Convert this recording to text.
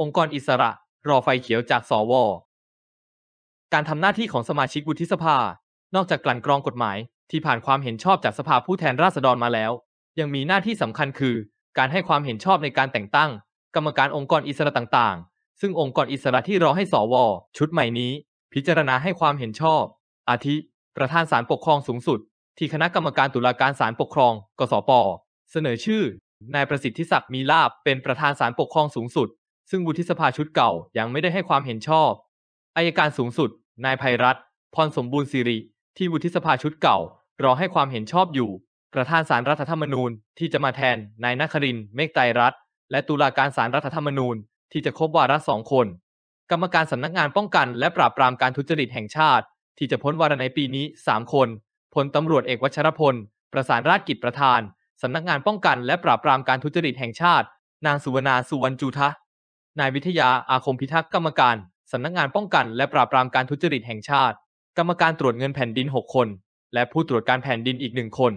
องค์กรอิสระรอไฟเขียวจากสว การทำหน้าที่ของสมาชิกวุฒิสภา นอกจากกลั่นกรองกฎหมาย ที่ผ่านความเห็นชอบจากสภาผู้แทนราษฎรมาแล้ว ยังมีหน้าที่สำคัญคือ การให้ความเห็นชอบในการแต่งตั้ง กรรมการองค์กรอิสระต่าง ๆ ซึ่งองค์กรอิสระที่รอให้สว ชุดใหม่นี้ พิจารณาให้ความเห็นชอบ อาทิ ประธานศาลปกครองสูงสุด ที่คณะกรรมการตุลาการศาลปกครอง กสปเสนอชื่อ นายประสิทธิศักดิ์มีลาบเป็นประธานศาลปกครองสูงสุดซึ่งวุฒิสภาชุดเก่ายังไม่ได้ให้ความเห็นชอบอายการสูงสุดนายภัยรัตพรสมบูรณ์สิริ ที่วุฒิสภาชุดเก่ารอให้ความเห็นชอบอยู่ ประธานสารรัฐธรรมนูญ ที่จะมาแทนนายนครินเมฆไตรรัตน์และตุลาการสารรัฐธรรมนูญที่จะครบวาระสองคน กรรมการสำนักงานป้องกัน และปราบปรามการทุจริตแห่งชาติ ที่จะพ้นวาระในปีนี้3คนพลตำรวจเอกวัชรพลประสานราชกิจประธานสำนักงานป้องกัน และปราบปรามการทุจริตแห่งชาติ นางสุวรรณาสุวรรณจุทะนายวิทยาอาคมพิทักษ์กรรมการ สำนักงานป้องกันและปราบปรามการทุจริตแห่งชาติ กรรมการตรวจเงินแผ่นดิน6 คน และผู้ตรวจการแผ่นดินอีกหนึ่งคน